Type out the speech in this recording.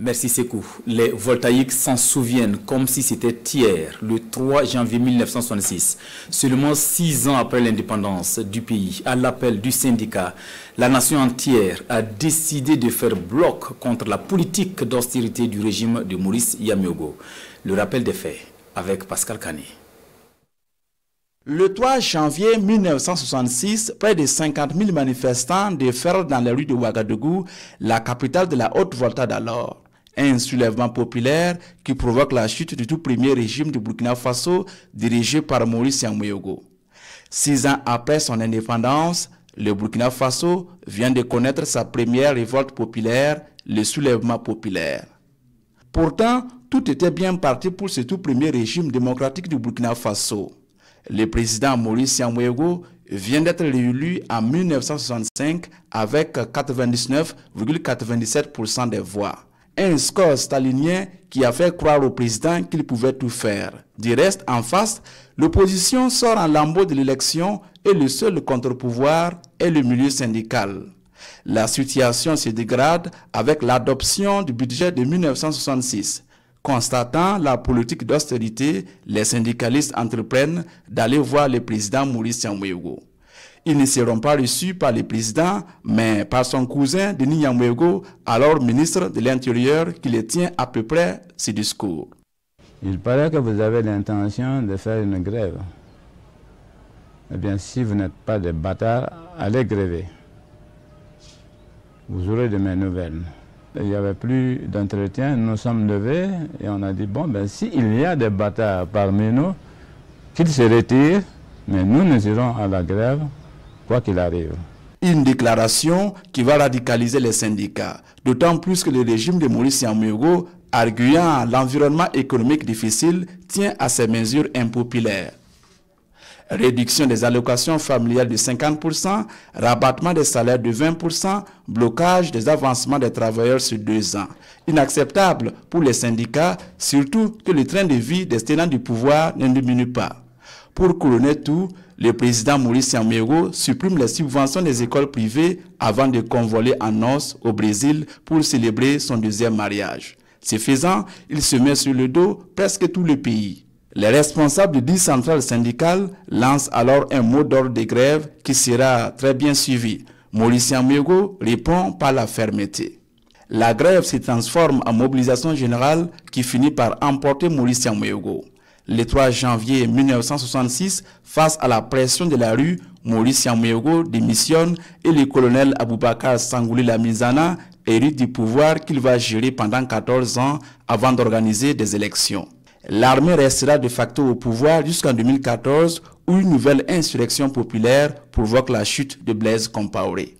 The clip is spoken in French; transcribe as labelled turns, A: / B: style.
A: Merci Sekou. Les voltaïques s'en souviennent comme si c'était hier, le 3 janvier 1966, seulement six ans après l'indépendance du pays, à l'appel du syndicat. La nation entière a décidé de faire bloc contre la politique d'austérité du régime de Maurice Yamiogo. Le rappel des faits avec Pascal Canet.
B: Le 3 janvier 1966, près de 50 000 manifestants déferlent dans la rue de Ouagadougou, la capitale de la Haute-Volta d'alors un soulèvement populaire qui provoque la chute du tout premier régime du Burkina Faso dirigé par Maurice Yaméogo. Six ans après son indépendance, le Burkina Faso vient de connaître sa première révolte populaire, le soulèvement populaire. Pourtant, tout était bien parti pour ce tout premier régime démocratique du Burkina Faso. Le président Maurice Yaméogo vient d'être réélu en 1965 avec 99,97% des voix un score stalinien qui a fait croire au président qu'il pouvait tout faire. Du reste, en face, l'opposition sort en lambeau de l'élection et le seul contre-pouvoir est le milieu syndical. La situation se dégrade avec l'adoption du budget de 1966. Constatant la politique d'austérité, les syndicalistes entreprennent d'aller voir le président Maurice Thiamouégo ils ne seront pas reçus par le président, mais par son cousin Denis Yamwego, alors ministre de l'Intérieur, qui les tient à peu près ce discours.
C: Il paraît que vous avez l'intention de faire une grève. Eh bien, si vous n'êtes pas des bâtards, allez gréver. Vous aurez de mes nouvelles. Il n'y avait plus d'entretien, nous sommes levés et on a dit, bon, ben, s'il y a des bâtards parmi nous, qu'ils se retirent, mais nous, nous irons à la grève quoi qu'il
B: arrive. Une déclaration qui va radicaliser les syndicats, d'autant plus que le régime de Maurice Yamego, arguant l'environnement économique difficile, tient à ces mesures impopulaires. Réduction des allocations familiales de 50%, rabattement des salaires de 20%, blocage des avancements des travailleurs sur deux ans. Inacceptable pour les syndicats, surtout que le train de vie des tenants du pouvoir ne diminue pas. Pour couronner tout, le président Maurice Samero supprime les subventions des écoles privées avant de convoler à Noces au Brésil pour célébrer son deuxième mariage. Ce faisant, il se met sur le dos presque tout le pays. Les responsables de 10 centrales syndicales lancent alors un mot d'ordre de grève qui sera très bien suivi. Maurice Samero répond par la fermeté. La grève se transforme en mobilisation générale qui finit par emporter Maurice Samero le 3 janvier 1966, face à la pression de la rue, Maurice Yaméogo démissionne et le colonel Aboubakar Sangouli Lamizana hérite du pouvoir qu'il va gérer pendant 14 ans avant d'organiser des élections. L'armée restera de facto au pouvoir jusqu'en 2014 où une nouvelle insurrection populaire provoque la chute de Blaise Compaoré.